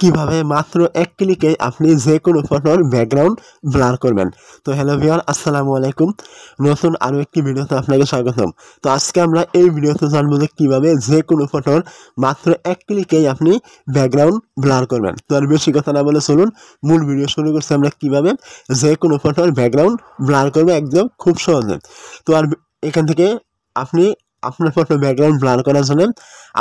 কিভাবে মাত্র এক ক্লিকে আপনি যে কোনো ফটোর ব্যাকগ্রাউন্ড ব্লার করবেন তো হ্যালো ভিওর আসসালামু আলাইকুম নতুন আরও একটি ভিডিওতে আপনাকে স্বাগতম তো আজকে আমরা এই ভিডিওতে জানবো যে কীভাবে যে কোনো ফটোর মাত্র এক ক্লিকেই আপনি ব্যাকগ্রাউন্ড ব্লার করবেন তো আর বেশি কথা না বলে চলুন মূল ভিডিও শুরু করছি আমরা কীভাবে যে কোনো ফটোর ব্যাকগ্রাউন্ড ব্লার করবে একদম খুব সহজে তো আর এখান থেকে আপনি আপনার কোনো ব্যাকগ্রাউন্ড ব্লার করার জন্য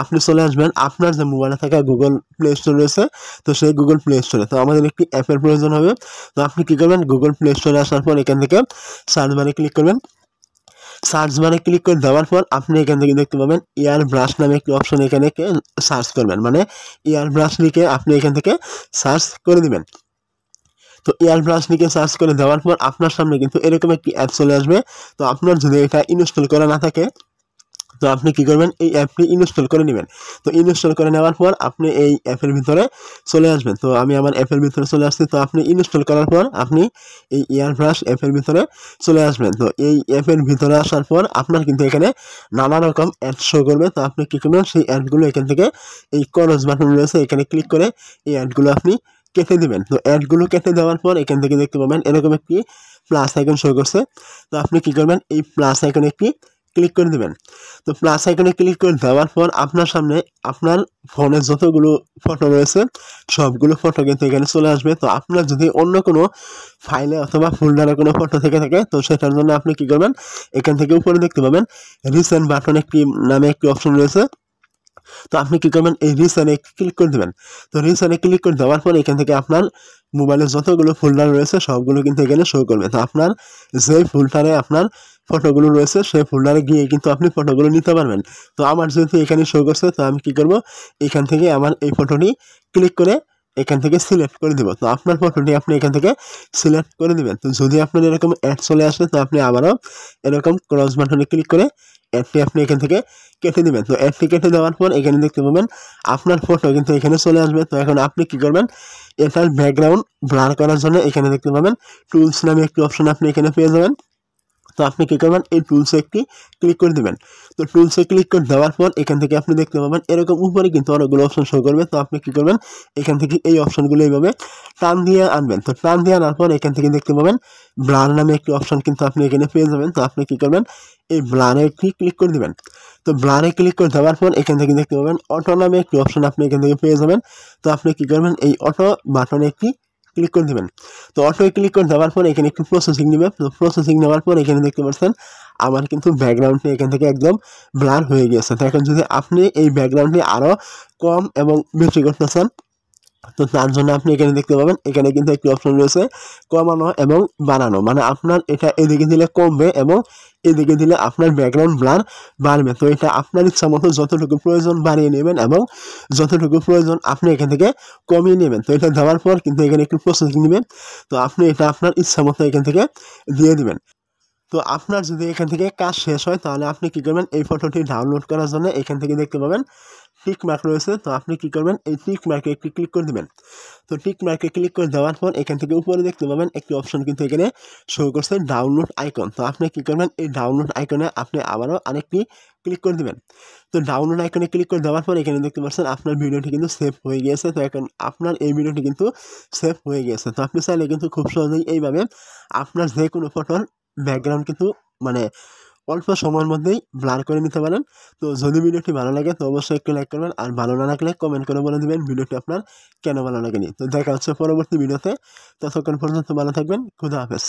আপনি চলে আসবেন আপনার যে মোবাইলে থাকা গুগল প্লে স্টোর রয়েছে তো সেই গুগল প্লে স্টোরে তো আমাদের একটি অ্যাপের প্রয়োজন হবে তো আপনি কী করবেন গুগল প্লে স্টোরে আসার পর এখান থেকে সার্চ বারে ক্লিক করবেন সার্চ বারে ক্লিক করে দেওয়ার পর আপনি এখান থেকে দেখতে পাবেন এয়ার ব্রাশ নামে একটি অপশন এখানে সার্চ করবেন মানে এয়ার ব্রাশ লিখে আপনি এখান থেকে সার্চ করে দেবেন তো এয়ার ব্রাশ নিকে সার্চ করে দেওয়ার পর আপনার সামনে কিন্তু এরকম একটি অ্যাপ চলে আসবে তো আপনার যদি এটা ইনস্টল করা না থাকে তো আপনি কি করবেন এই অ্যাপটি ইনস্টল করে নেবেন তো ইনস্টল করে নেওয়ার পর আপনি এই অ্যাপের ভিতরে চলে আসবেন তো আমি আমার অ্যাপের ভিতরে চলে আসছি তো আপনি ইনস্টল করার পর আপনি এই এয়ারব্রাশ অ্যাপের ভিতরে চলে আসবেন তো এই অ্যাপের ভিতরে আসার পর আপনার কিন্তু এখানে নানা রকম অ্যাড শো করবে তো আপনি কী করবেন সেই অ্যাডগুলো এখান থেকে এই কলস বাটন রয়েছে এখানে ক্লিক করে এই অ্যাডগুলো আপনি কেটে দেবেন তো অ্যাডগুলো কেটে দেওয়ার পর এখান থেকে দেখতে পাবেন এরকম একটি প্লাস আইকন শো করছে তো আপনি কী করবেন এই প্লাস আইকনে একটি ক্লিক করে দেবেন তো প্লাস আইকনে ক্লিক করে দেওয়ার পর আপনার সামনে আপনার ফোনে যতগুলো ফটো রয়েছে সবগুলো ফটো কিন্তু এখানে চলে আসবে তো আপনার যদি অন্য কোনো ফাইলে অথবা ফোল্ডারে কোনো ফটো থেকে থাকে তো সেটার জন্য আপনি কী করবেন এখান থেকে উপরে দেখতে পাবেন রিসেন্ট বাটন একটি নামে একটি অপশন রয়েছে তো আপনি কী করবেন এই রিসেন্টে ক্লিক করে দেবেন তো রিসেন্টে ক্লিক করে দেওয়ার পর এখান থেকে আপনার মোবাইলের যতগুলো ফোল্ডার রয়েছে সবগুলো কিন্তু এখানে শো করবে তো আপনার যে ফোল্ডারে আপনার ফটোগুলো রয়েছে সেই ফোল্ডারে গিয়ে কিন্তু আপনি ফটোগুলো নিতে পারবেন তো আমার যেহেতু এখানে শো করছে তো আমি কি করব এখান থেকে আমার এই ফটোটি ক্লিক করে এখান থেকে সিলেক্ট করে দেবো তো আপনার ফটোটি আপনি এখান থেকে সিলেক্ট করে দেবেন তো যদি আপনার এরকম অ্যাড চলে আসে তো আপনি আবারও এরকম ক্রস বাটনে ক্লিক করে অ্যাডটি আপনি এখান থেকে কেটে দেবেন তো অ্যাডটি কেটে দেওয়ার পর এখানে দেখতে পাবেন আপনার ফটো কিন্তু এখানে চলে আসবে তো এখন আপনি কি করবেন এটার ব্যাকগ্রাউন্ড ব্লার করার জন্য এখানে দেখতে পাবেন টুলস নামে একটি অপশন আপনি এখানে পেয়ে যাবেন তো আপনি কী করবেন এই টুলসে একটি ক্লিক করে দেবেন তো টুলসে ক্লিক করে দেওয়ার পর এখান থেকে আপনি দেখতে পাবেন এরকম উপরে কিন্তু অনেকগুলো অপশন শো করবে তো আপনি কী করবেন এখান থেকে এই অপশনগুলো এইভাবে টান দিয়ে আনবেন তো টান দিয়ে আনার পর এখান থেকে দেখতে পাবেন ব্লার নামে একটি অপশন কিন্তু আপনি এখানে পেয়ে যাবেন তো আপনি কী করবেন এই ব্লারে একটি ক্লিক করে দেবেন তো ব্লারে ক্লিক করে দেওয়ার পর এখান থেকে দেখতে পাবেন অটো নামে একটি অপশন আপনি এখান থেকে পেয়ে যাবেন তো আপনি কী করবেন এই অটো বাটনে একটি ক্লিক করে দেবেন তো অটো ক্লিক করে দেওয়ার পর এখানে একটু প্রসেসিং নেবে তো প্রসেসিং নেওয়ার পর এখানে দেখতে পাচ্ছেন আমার কিন্তু ব্যাকগ্রাউন্ডটি এখান থেকে একদম ব্লার হয়ে গিয়েছে তো এখন যদি আপনি এই ব্যাকগ্রাউন্ডটি আরও কম এবং বেশি করতে চান তো তার জন্য আপনি এখানে দেখতে পাবেন এখানে কিন্তু একটি অপশন রয়েছে কমানো এবং বাড়ানো মানে আপনার এটা এদিকে দিলে কমবে এবং এই দিলে আপনার ব্যাকগ্রাউন্ড ব্লার বাড়বে তো এটা আপনার ইচ্ছা মতো যতটুকু প্রয়োজন বাড়িয়ে নেবেন এবং যতটুকু প্রয়োজন আপনি এখান থেকে কমিয়ে নেবেন তো এটা দেওয়ার পর কিন্তু এখানে একটু প্রসেসিং নেবেন তো আপনি এটা আপনার ইচ্ছা মতো এখান থেকে দিয়ে দেবেন তো আপনার যদি এখান থেকে কাজ শেষ হয় তাহলে আপনি কী করবেন এই ফটোটি ডাউনলোড করার জন্য এখান থেকে দেখতে পাবেন টিক মার্ক রয়েছে তো আপনি কী করবেন এই টিক মার্কে একটি ক্লিক করে দেবেন তো টিক মার্কে ক্লিক করে দেওয়ার পর এখান থেকে উপরে দেখতে পাবেন একটি অপশন কিন্তু এখানে শো করছে ডাউনলোড আইকন তো আপনি কী করবেন এই ডাউনলোড আইকনে আপনি আবারও আরেকটি ক্লিক করে দেবেন তো ডাউনলোড আইকনে ক্লিক করে দেওয়ার পর এখানে দেখতে পাচ্ছেন আপনার ভিডিওটি কিন্তু সেভ হয়ে গিয়েছে তো এখন আপনার এই ভিডিওটি কিন্তু সেভ হয়ে গিয়েছে তো আপনি চাইলে কিন্তু খুব সহজেই এইভাবে আপনার যে কোনো ফটোর ব্যাকগ্রাউন্ড কিন্তু মানে অল্প সময়ের মধ্যেই ব্লার করে নিতে পারেন তো যদি ভিডিওটি ভালো লাগে তো অবশ্যই একটু লাইক করবেন আর ভালো না লাগলে কমেন্ট করে বলে দেবেন ভিডিওটি আপনার কেন ভালো লাগেনি তো দেখা হচ্ছে পরবর্তী ভিডিওতে ততক্ষণ পর্যন্ত ভালো থাকবেন খুদা হাফেজ